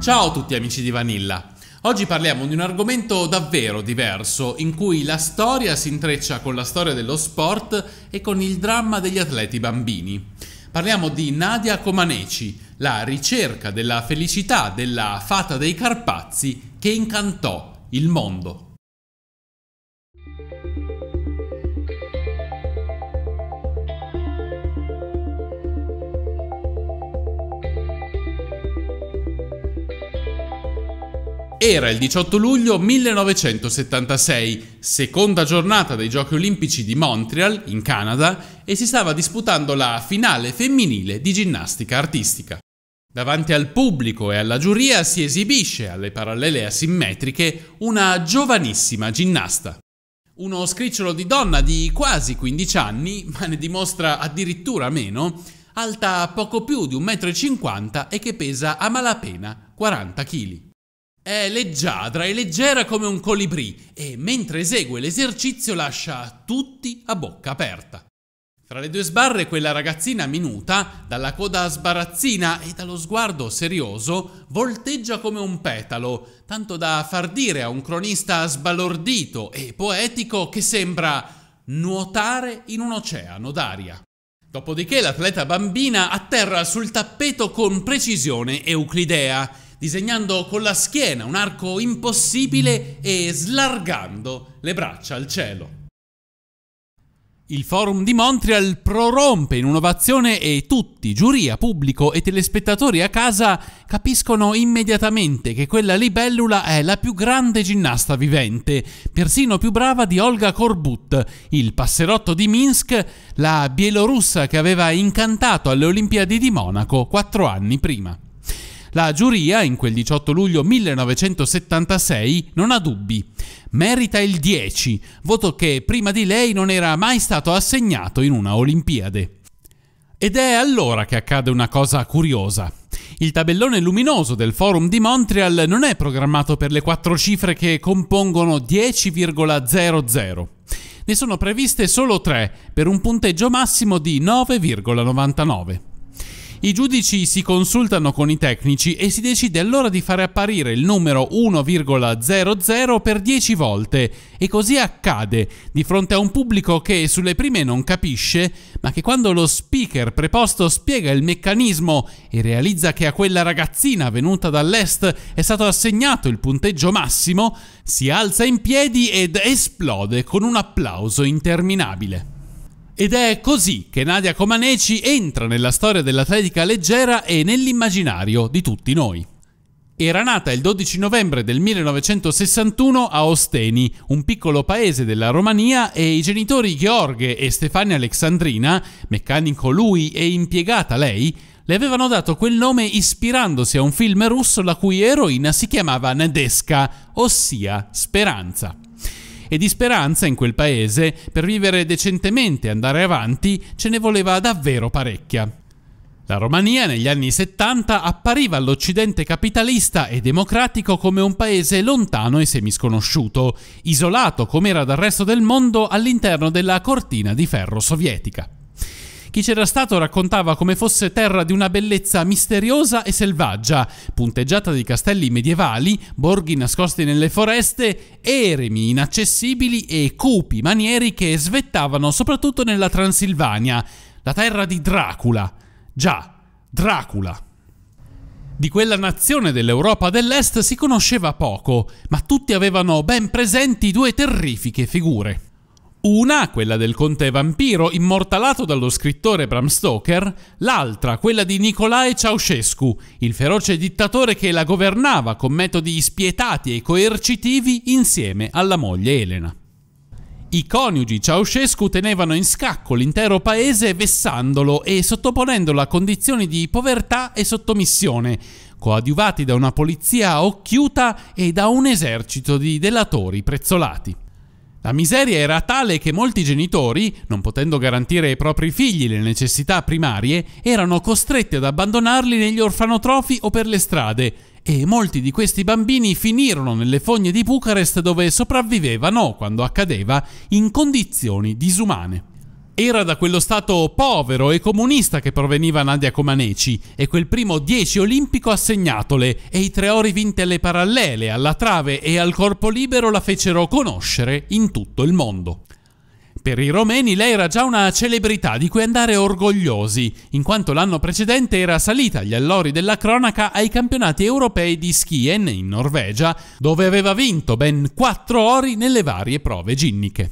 Ciao a tutti amici di Vanilla. Oggi parliamo di un argomento davvero diverso, in cui la storia si intreccia con la storia dello sport e con il dramma degli atleti bambini. Parliamo di Nadia Comaneci, la ricerca della felicità della fata dei Carpazi che incantò il mondo. Era il 18 luglio 1976, seconda giornata dei Giochi Olimpici di Montreal, in Canada, e si stava disputando la finale femminile di ginnastica artistica. Davanti al pubblico e alla giuria si esibisce, alle parallele asimmetriche, una giovanissima ginnasta. Uno scricciolo di donna di quasi 15 anni, ma ne dimostra addirittura meno, alta poco più di 1,50 m e che pesa a malapena 40 kg. È leggiadra e leggera come un colibrì e mentre esegue l'esercizio lascia tutti a bocca aperta. Fra le due sbarre quella ragazzina minuta, dalla coda sbarazzina e dallo sguardo serioso, volteggia come un petalo, tanto da far dire a un cronista sbalordito e poetico che sembra nuotare in un oceano d'aria. Dopodiché l'atleta bambina atterra sul tappeto con precisione euclidea disegnando con la schiena un arco impossibile e slargando le braccia al cielo. Il forum di Montreal prorompe in un'ovazione e tutti, giuria, pubblico e telespettatori a casa, capiscono immediatamente che quella libellula è la più grande ginnasta vivente, persino più brava di Olga Korbut, il passerotto di Minsk, la bielorussa che aveva incantato alle Olimpiadi di Monaco quattro anni prima. La giuria, in quel 18 luglio 1976, non ha dubbi. Merita il 10, voto che prima di lei non era mai stato assegnato in una Olimpiade. Ed è allora che accade una cosa curiosa. Il tabellone luminoso del forum di Montreal non è programmato per le quattro cifre che compongono 10,00. Ne sono previste solo tre, per un punteggio massimo di 9,99. I giudici si consultano con i tecnici e si decide allora di fare apparire il numero 1,00 per 10 volte e così accade di fronte a un pubblico che sulle prime non capisce, ma che quando lo speaker preposto spiega il meccanismo e realizza che a quella ragazzina venuta dall'est è stato assegnato il punteggio massimo, si alza in piedi ed esplode con un applauso interminabile. Ed è così che Nadia Comaneci entra nella storia dell'atletica leggera e nell'immaginario di tutti noi. Era nata il 12 novembre del 1961 a Osteni, un piccolo paese della Romania, e i genitori Gheorghe e Stefania Alexandrina, meccanico lui e impiegata lei, le avevano dato quel nome ispirandosi a un film russo la cui eroina si chiamava Nedeska, ossia Speranza e di speranza in quel paese per vivere decentemente e andare avanti ce ne voleva davvero parecchia. La Romania negli anni 70 appariva all'Occidente capitalista e democratico come un paese lontano e semisconosciuto, isolato come era dal resto del mondo all'interno della cortina di ferro sovietica. Chi c'era stato raccontava come fosse terra di una bellezza misteriosa e selvaggia, punteggiata di castelli medievali, borghi nascosti nelle foreste, eremi inaccessibili e cupi manieri che svettavano soprattutto nella Transilvania, la terra di Dracula. Già, Dracula. Di quella nazione dell'Europa dell'Est si conosceva poco, ma tutti avevano ben presenti due terrifiche figure. Una, quella del conte vampiro, immortalato dallo scrittore Bram Stoker, l'altra, quella di Nicolae Ceausescu, il feroce dittatore che la governava con metodi spietati e coercitivi insieme alla moglie Elena. I coniugi Ceausescu tenevano in scacco l'intero paese vessandolo e sottoponendolo a condizioni di povertà e sottomissione, coadiuvati da una polizia occhiuta e da un esercito di delatori prezzolati. La miseria era tale che molti genitori, non potendo garantire ai propri figli le necessità primarie, erano costretti ad abbandonarli negli orfanotrofi o per le strade, e molti di questi bambini finirono nelle fogne di Bucarest dove sopravvivevano, quando accadeva, in condizioni disumane. Era da quello stato povero e comunista che proveniva Nadia Comaneci e quel primo 10 olimpico assegnatole e i tre ori vinti alle parallele, alla trave e al corpo libero la fecero conoscere in tutto il mondo. Per i romeni lei era già una celebrità di cui andare orgogliosi, in quanto l'anno precedente era salita agli allori della cronaca ai campionati europei di skien in Norvegia, dove aveva vinto ben quattro ori nelle varie prove ginniche.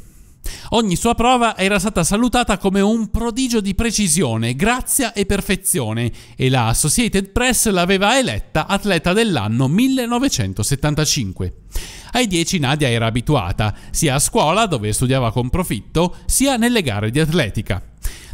Ogni sua prova era stata salutata come un prodigio di precisione, grazia e perfezione e la Associated Press l'aveva eletta atleta dell'anno 1975. Ai 10 Nadia era abituata, sia a scuola dove studiava con profitto, sia nelle gare di atletica.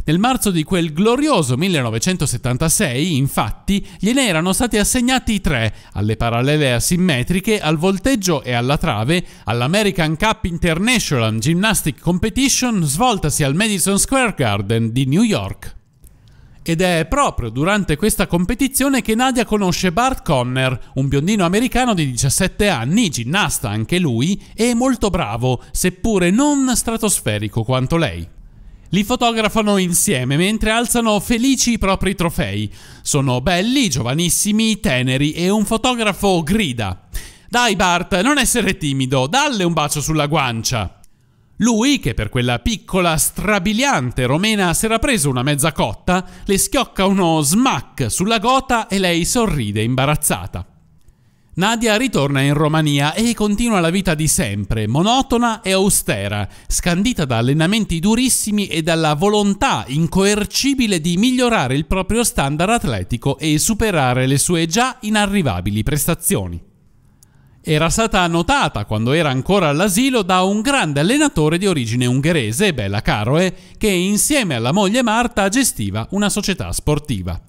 Nel marzo di quel glorioso 1976, infatti, gliene erano stati assegnati tre, alle parallele asimmetriche, al volteggio e alla trave, all'American Cup International Gymnastic Competition svoltasi al Madison Square Garden di New York. Ed è proprio durante questa competizione che Nadia conosce Bart Conner, un biondino americano di 17 anni, ginnasta anche lui, e molto bravo, seppure non stratosferico quanto lei. Li fotografano insieme mentre alzano felici i propri trofei. Sono belli, giovanissimi, teneri e un fotografo grida. Dai Bart, non essere timido, dalle un bacio sulla guancia. Lui, che per quella piccola strabiliante romena si era preso una mezza cotta, le schiocca uno smack sulla gota e lei sorride imbarazzata. Nadia ritorna in Romania e continua la vita di sempre, monotona e austera, scandita da allenamenti durissimi e dalla volontà incoercibile di migliorare il proprio standard atletico e superare le sue già inarrivabili prestazioni. Era stata notata quando era ancora all'asilo da un grande allenatore di origine ungherese, Bela Karoe, che insieme alla moglie Marta gestiva una società sportiva.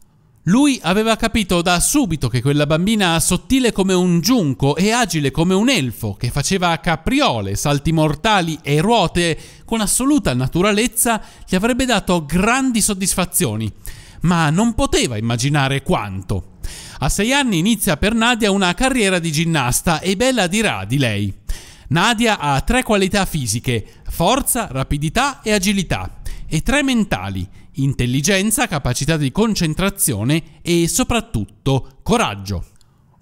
Lui aveva capito da subito che quella bambina sottile come un giunco e agile come un elfo, che faceva capriole, salti mortali e ruote con assoluta naturalezza, gli avrebbe dato grandi soddisfazioni, ma non poteva immaginare quanto. A sei anni inizia per Nadia una carriera di ginnasta e Bella dirà di lei. Nadia ha tre qualità fisiche, forza, rapidità e agilità, e tre mentali, intelligenza, capacità di concentrazione e soprattutto coraggio.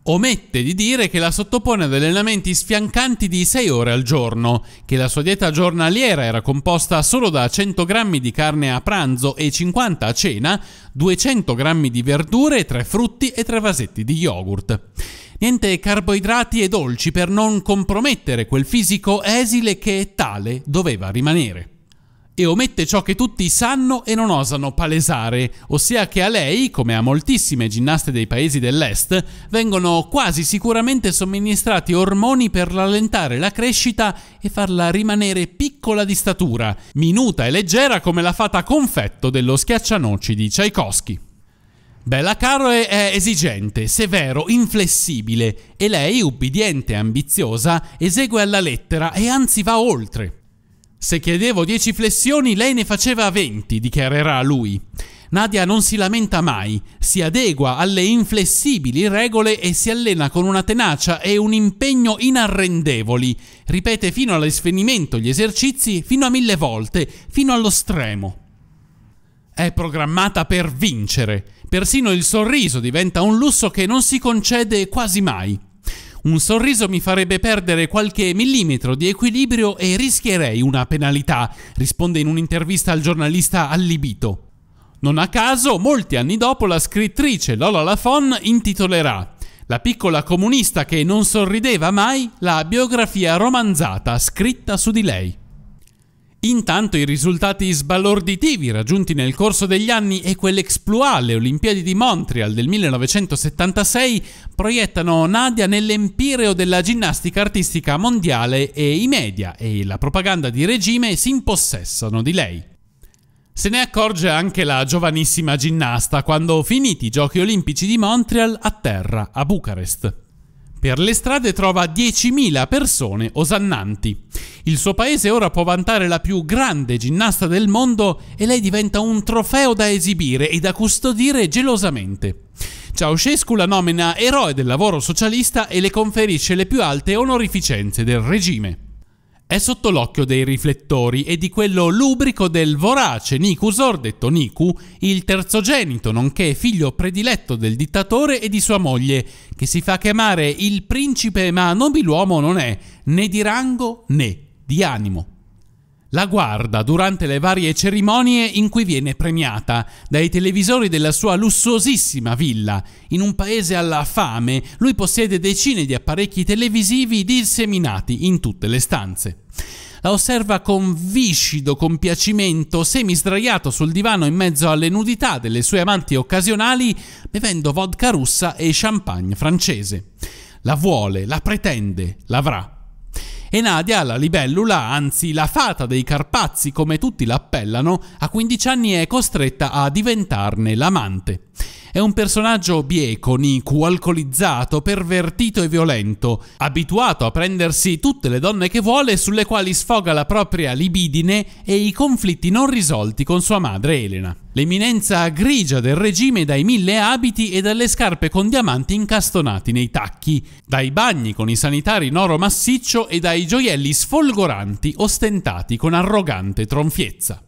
Omette di dire che la sottopone ad allenamenti sfiancanti di 6 ore al giorno, che la sua dieta giornaliera era composta solo da 100 g di carne a pranzo e 50 a cena, 200 g di verdure, 3 frutti e 3 vasetti di yogurt. Niente carboidrati e dolci per non compromettere quel fisico esile che tale doveva rimanere e omette ciò che tutti sanno e non osano palesare, ossia che a lei, come a moltissime ginnaste dei paesi dell'Est, vengono quasi sicuramente somministrati ormoni per rallentare la crescita e farla rimanere piccola di statura, minuta e leggera come la fata confetto dello schiaccianoci di Tchaikovsky. Bella Caroe è esigente, severo, inflessibile e lei, ubbidiente e ambiziosa, esegue alla lettera e anzi va oltre. Se chiedevo 10 flessioni, lei ne faceva 20, dichiarerà lui. Nadia non si lamenta mai, si adegua alle inflessibili regole e si allena con una tenacia e un impegno inarrendevoli. Ripete fino all'esfinimento gli esercizi, fino a mille volte, fino allo stremo. È programmata per vincere. Persino il sorriso diventa un lusso che non si concede quasi mai. Un sorriso mi farebbe perdere qualche millimetro di equilibrio e rischierei una penalità, risponde in un'intervista al giornalista allibito. Non a caso, molti anni dopo, la scrittrice Lola Lafon intitolerà La piccola comunista che non sorrideva mai, la biografia romanzata scritta su di lei. Intanto i risultati sbalorditivi raggiunti nel corso degli anni e quell'exploit alle Olimpiadi di Montreal del 1976 proiettano Nadia nell'empireo della ginnastica artistica mondiale e i media e la propaganda di regime si impossessano di lei. Se ne accorge anche la giovanissima ginnasta quando, finiti i Giochi Olimpici di Montreal, atterra a Bucarest per le strade trova 10.000 persone osannanti. Il suo paese ora può vantare la più grande ginnasta del mondo e lei diventa un trofeo da esibire e da custodire gelosamente. Ceausescu la nomina eroe del lavoro socialista e le conferisce le più alte onorificenze del regime. È sotto l'occhio dei riflettori e di quello lubrico del vorace Nikusor, detto Niku, il terzogenito, nonché figlio prediletto del dittatore e di sua moglie, che si fa chiamare il principe ma nobiluomo non è, né di rango né di animo. La guarda durante le varie cerimonie in cui viene premiata dai televisori della sua lussuosissima villa. In un paese alla fame, lui possiede decine di apparecchi televisivi disseminati in tutte le stanze. La osserva con viscido compiacimento, semi sdraiato sul divano in mezzo alle nudità delle sue amanti occasionali, bevendo vodka russa e champagne francese. La vuole, la pretende, l'avrà e Nadia, la libellula, anzi la fata dei Carpazi come tutti l'appellano, a 15 anni è costretta a diventarne l'amante. È un personaggio bieco, Niku, alcolizzato, pervertito e violento, abituato a prendersi tutte le donne che vuole sulle quali sfoga la propria libidine e i conflitti non risolti con sua madre Elena. L'eminenza grigia del regime dai mille abiti e dalle scarpe con diamanti incastonati nei tacchi, dai bagni con i sanitari in oro massiccio e dai gioielli sfolgoranti ostentati con arrogante tronfiezza.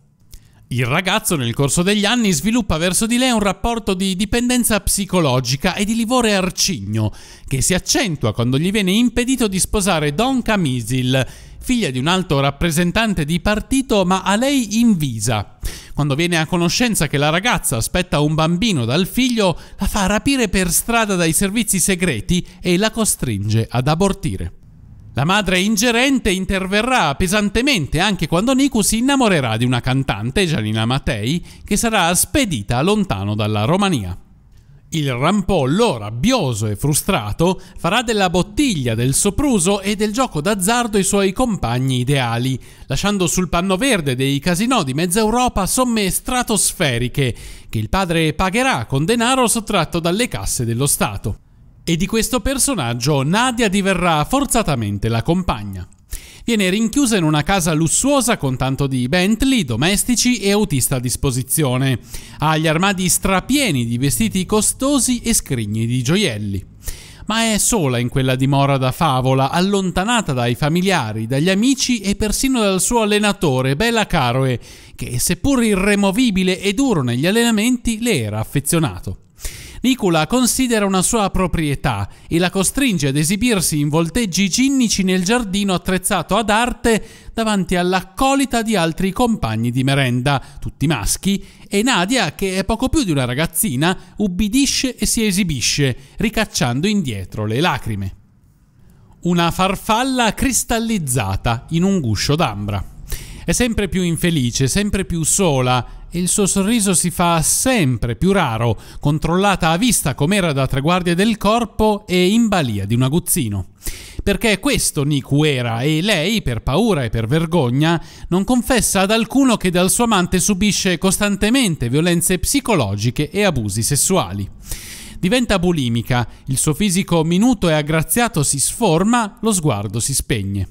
Il ragazzo nel corso degli anni sviluppa verso di lei un rapporto di dipendenza psicologica e di livore arcigno, che si accentua quando gli viene impedito di sposare Don Camisil, figlia di un alto rappresentante di partito ma a lei invisa. Quando viene a conoscenza che la ragazza aspetta un bambino dal figlio, la fa rapire per strada dai servizi segreti e la costringe ad abortire. La madre ingerente interverrà pesantemente anche quando Niku si innamorerà di una cantante, Gianina Matei, che sarà spedita lontano dalla Romania. Il rampollo, rabbioso e frustrato, farà della bottiglia, del sopruso e del gioco d'azzardo i suoi compagni ideali, lasciando sul panno verde dei casinò di mezza Europa somme stratosferiche, che il padre pagherà con denaro sottratto dalle casse dello Stato e di questo personaggio Nadia diverrà forzatamente la compagna. Viene rinchiusa in una casa lussuosa con tanto di Bentley, domestici e autista a disposizione. Ha gli armadi strapieni di vestiti costosi e scrigni di gioielli ma è sola in quella dimora da favola, allontanata dai familiari, dagli amici e persino dal suo allenatore, Bella Caroe, che seppur irremovibile e duro negli allenamenti, le era affezionato. Nicola considera una sua proprietà e la costringe ad esibirsi in volteggi ginnici nel giardino attrezzato ad arte davanti all'accolita di altri compagni di merenda, tutti maschi, e Nadia, che è poco più di una ragazzina, ubbidisce e si esibisce, ricacciando indietro le lacrime. Una farfalla cristallizzata in un guscio d'ambra. È sempre più infelice, sempre più sola il suo sorriso si fa sempre più raro, controllata a vista com'era da tre guardie del corpo e in balia di un aguzzino. Perché questo Niku era e lei, per paura e per vergogna, non confessa ad alcuno che dal suo amante subisce costantemente violenze psicologiche e abusi sessuali diventa bulimica, il suo fisico minuto e aggraziato si sforma, lo sguardo si spegne.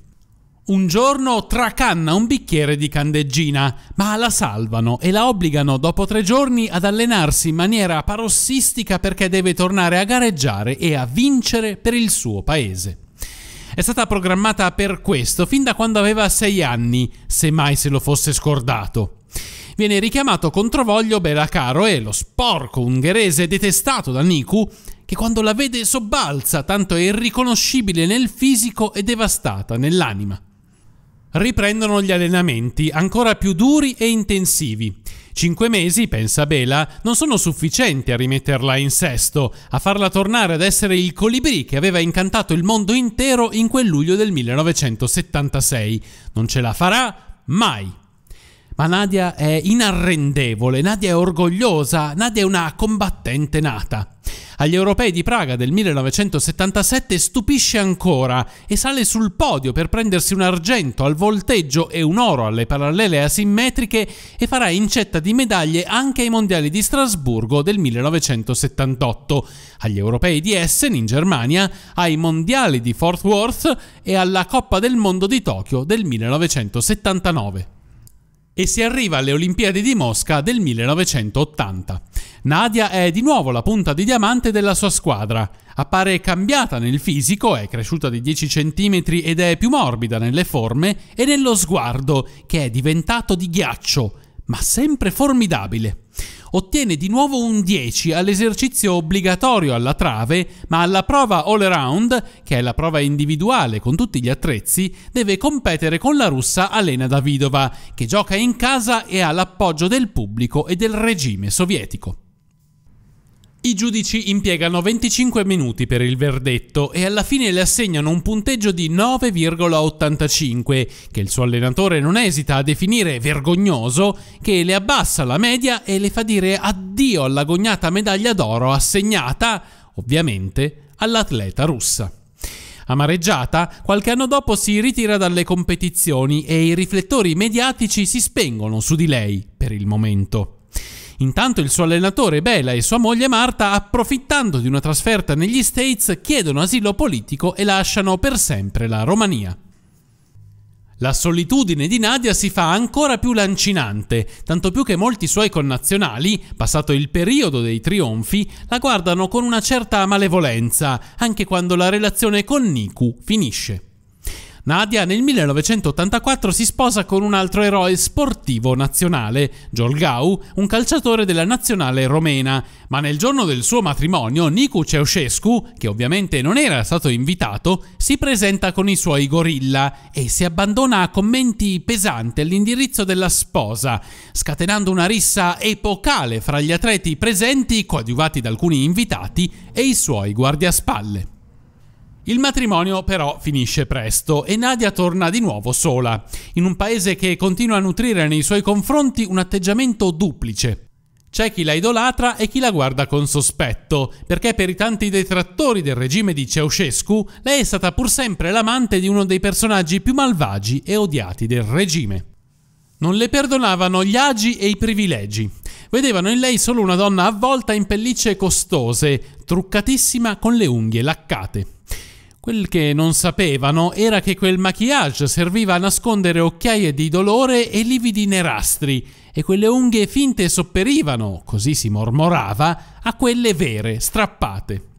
Un giorno tracanna un bicchiere di candeggina, ma la salvano e la obbligano dopo tre giorni ad allenarsi in maniera parossistica perché deve tornare a gareggiare e a vincere per il suo paese. È stata programmata per questo fin da quando aveva sei anni, se mai se lo fosse scordato. Viene richiamato controvoglio Belacaro e lo sporco ungherese detestato da Niku che quando la vede sobbalza, tanto è irriconoscibile nel fisico e devastata nell'anima riprendono gli allenamenti ancora più duri e intensivi. Cinque mesi, pensa Bela, non sono sufficienti a rimetterla in sesto, a farla tornare ad essere il colibrì che aveva incantato il mondo intero in quel luglio del 1976. Non ce la farà mai. Ma Nadia è inarrendevole, Nadia è orgogliosa, Nadia è una combattente nata. Agli europei di Praga del 1977 stupisce ancora e sale sul podio per prendersi un argento al volteggio e un oro alle parallele asimmetriche e farà incetta di medaglie anche ai mondiali di Strasburgo del 1978, agli europei di Essen in Germania, ai mondiali di Fort Worth e alla Coppa del Mondo di Tokyo del 1979 e si arriva alle Olimpiadi di Mosca del 1980. Nadia è di nuovo la punta di diamante della sua squadra. Appare cambiata nel fisico, è cresciuta di 10 cm ed è più morbida nelle forme e nello sguardo, che è diventato di ghiaccio, ma sempre formidabile ottiene di nuovo un 10 all'esercizio obbligatorio alla trave, ma alla prova all around, che è la prova individuale con tutti gli attrezzi, deve competere con la russa Alena Davidova, che gioca in casa e ha l'appoggio del pubblico e del regime sovietico. I giudici impiegano 25 minuti per il verdetto e alla fine le assegnano un punteggio di 9,85, che il suo allenatore non esita a definire vergognoso, che le abbassa la media e le fa dire addio all'agognata medaglia d'oro assegnata, ovviamente, all'atleta russa. Amareggiata, qualche anno dopo si ritira dalle competizioni e i riflettori mediatici si spengono su di lei per il momento. Intanto il suo allenatore Bela e sua moglie Marta, approfittando di una trasferta negli States, chiedono asilo politico e lasciano per sempre la Romania. La solitudine di Nadia si fa ancora più lancinante, tanto più che molti suoi connazionali, passato il periodo dei trionfi, la guardano con una certa malevolenza, anche quando la relazione con Niku finisce. Nadia nel 1984 si sposa con un altro eroe sportivo nazionale, Giorgau, un calciatore della nazionale romena, ma nel giorno del suo matrimonio Nicu Ceausescu, che ovviamente non era stato invitato, si presenta con i suoi gorilla e si abbandona a commenti pesanti all'indirizzo della sposa, scatenando una rissa epocale fra gli atleti presenti, coadiuvati da alcuni invitati, e i suoi guardiaspalle. Il matrimonio però finisce presto e Nadia torna di nuovo sola, in un paese che continua a nutrire nei suoi confronti un atteggiamento duplice. C'è chi la idolatra e chi la guarda con sospetto, perché per i tanti detrattori del regime di Ceausescu, lei è stata pur sempre l'amante di uno dei personaggi più malvagi e odiati del regime. Non le perdonavano gli agi e i privilegi. Vedevano in lei solo una donna avvolta in pellicce costose, truccatissima con le unghie laccate. Quel che non sapevano era che quel maquillage serviva a nascondere occhiaie di dolore e lividi nerastri, e quelle unghie finte sopperivano, così si mormorava, a quelle vere, strappate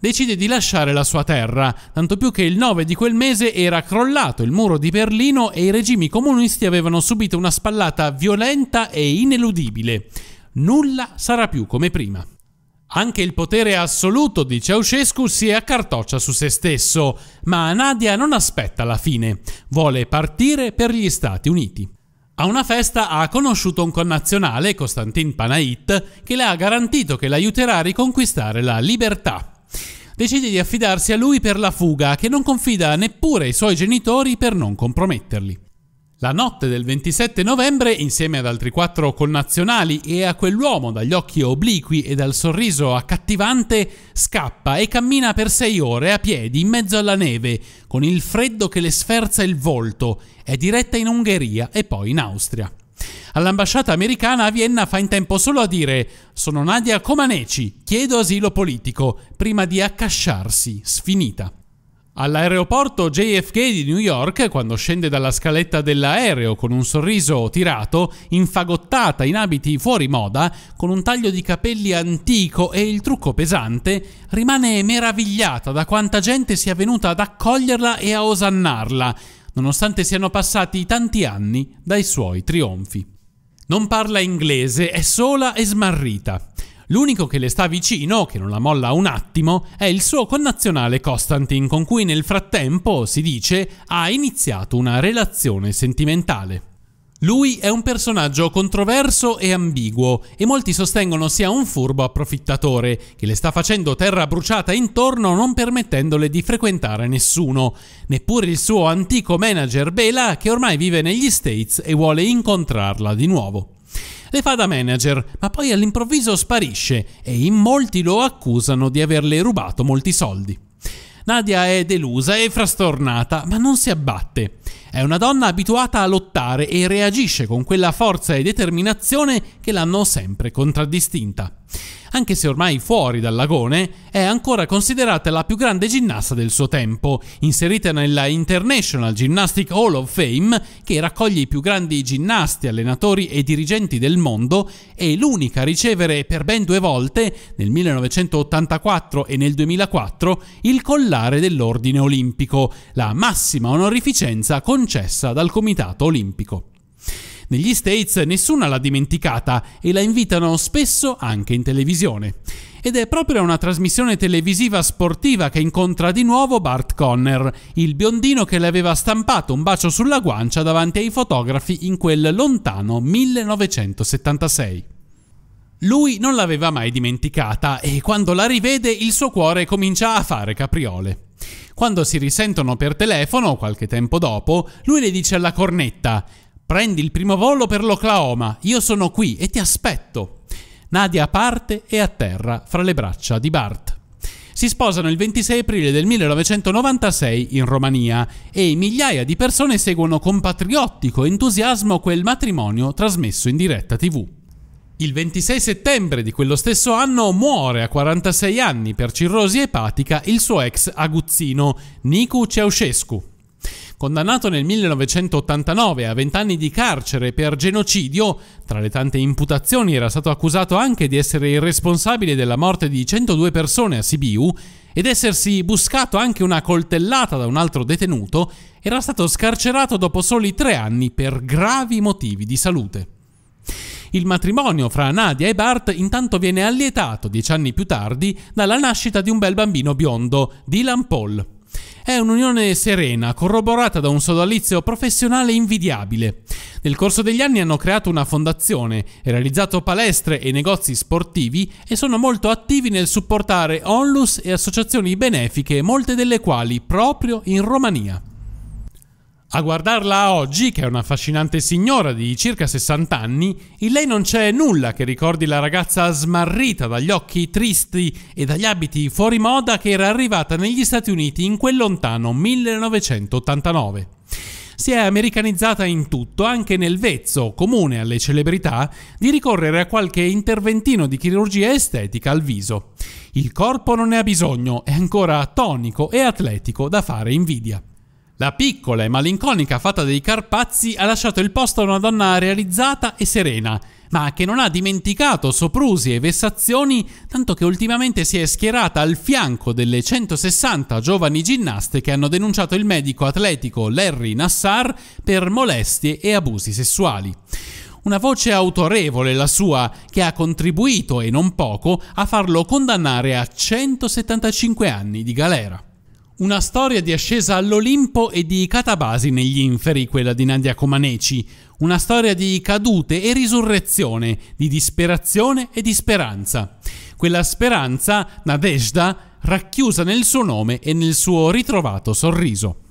decide di lasciare la sua terra, tanto più che il 9 di quel mese era crollato il muro di Berlino e i regimi comunisti avevano subito una spallata violenta e ineludibile. Nulla sarà più come prima. Anche il potere assoluto di Ceausescu si accartoccia su se stesso, ma Nadia non aspetta la fine, vuole partire per gli Stati Uniti. A una festa ha conosciuto un connazionale, Konstantin Panait, che le ha garantito che l'aiuterà a riconquistare la libertà. Decide di affidarsi a lui per la fuga, che non confida neppure ai suoi genitori per non comprometterli. La notte del 27 novembre, insieme ad altri quattro connazionali e a quell'uomo dagli occhi obliqui e dal sorriso accattivante, scappa e cammina per sei ore a piedi in mezzo alla neve, con il freddo che le sferza il volto. È diretta in Ungheria e poi in Austria. All'ambasciata americana a Vienna fa in tempo solo a dire «Sono Nadia Comaneci, chiedo asilo politico», prima di accasciarsi, sfinita. All'aeroporto JFK di New York, quando scende dalla scaletta dell'aereo con un sorriso tirato, infagottata in abiti fuori moda, con un taglio di capelli antico e il trucco pesante, rimane meravigliata da quanta gente sia venuta ad accoglierla e a osannarla, nonostante siano passati tanti anni dai suoi trionfi. Non parla inglese, è sola e smarrita, L'unico che le sta vicino, che non la molla un attimo, è il suo connazionale Constantin, con cui nel frattempo, si dice, ha iniziato una relazione sentimentale. Lui è un personaggio controverso e ambiguo e molti sostengono sia un furbo approfittatore che le sta facendo terra bruciata intorno non permettendole di frequentare nessuno, neppure il suo antico manager Bela che ormai vive negli States e vuole incontrarla di nuovo. Le fa da manager, ma poi all'improvviso sparisce e in molti lo accusano di averle rubato molti soldi. Nadia è delusa e frastornata, ma non si abbatte. È una donna abituata a lottare e reagisce con quella forza e determinazione che l'hanno sempre contraddistinta anche se ormai fuori dal lagone, è ancora considerata la più grande ginnasta del suo tempo, inserita nella International Gymnastic Hall of Fame, che raccoglie i più grandi ginnasti, allenatori e dirigenti del mondo, è l'unica a ricevere per ben due volte, nel 1984 e nel 2004, il collare dell'Ordine Olimpico, la massima onorificenza concessa dal Comitato Olimpico. Negli States nessuna l'ha dimenticata e la invitano spesso anche in televisione. Ed è proprio una trasmissione televisiva sportiva che incontra di nuovo Bart Conner, il biondino che le aveva stampato un bacio sulla guancia davanti ai fotografi in quel lontano 1976. Lui non l'aveva mai dimenticata e quando la rivede il suo cuore comincia a fare capriole. Quando si risentono per telefono, qualche tempo dopo, lui le dice alla cornetta Prendi il primo volo per l'Oklahoma, io sono qui e ti aspetto. Nadia parte e atterra fra le braccia di Bart. Si sposano il 26 aprile del 1996 in Romania e migliaia di persone seguono con patriottico entusiasmo quel matrimonio trasmesso in diretta tv. Il 26 settembre di quello stesso anno muore a 46 anni per cirrosi epatica il suo ex aguzzino Niku Ceausescu condannato nel 1989 a 20 anni di carcere per genocidio, tra le tante imputazioni era stato accusato anche di essere il responsabile della morte di 102 persone a Sibiu ed essersi buscato anche una coltellata da un altro detenuto, era stato scarcerato dopo soli tre anni per gravi motivi di salute. Il matrimonio fra Nadia e Bart intanto viene allietato dieci anni più tardi dalla nascita di un bel bambino biondo, Dylan Paul. È un'unione serena, corroborata da un sodalizio professionale invidiabile. Nel corso degli anni hanno creato una fondazione, realizzato palestre e negozi sportivi e sono molto attivi nel supportare onlus e associazioni benefiche, molte delle quali proprio in Romania. A guardarla oggi, che è una affascinante signora di circa 60 anni, in lei non c'è nulla che ricordi la ragazza smarrita dagli occhi tristi e dagli abiti fuori moda che era arrivata negli Stati Uniti in quel lontano 1989. Si è americanizzata in tutto, anche nel vezzo, comune alle celebrità, di ricorrere a qualche interventino di chirurgia estetica al viso. Il corpo non ne ha bisogno, è ancora tonico e atletico da fare invidia. Da piccola e malinconica fata dei Carpazzi ha lasciato il posto a una donna realizzata e serena, ma che non ha dimenticato soprusi e vessazioni, tanto che ultimamente si è schierata al fianco delle 160 giovani ginnaste che hanno denunciato il medico atletico Larry Nassar per molestie e abusi sessuali. Una voce autorevole la sua, che ha contribuito e non poco a farlo condannare a 175 anni di galera. Una storia di ascesa all'Olimpo e di catabasi negli inferi, quella di Nadia Comaneci. Una storia di cadute e risurrezione, di disperazione e di speranza. Quella speranza, Nadezhda, racchiusa nel suo nome e nel suo ritrovato sorriso.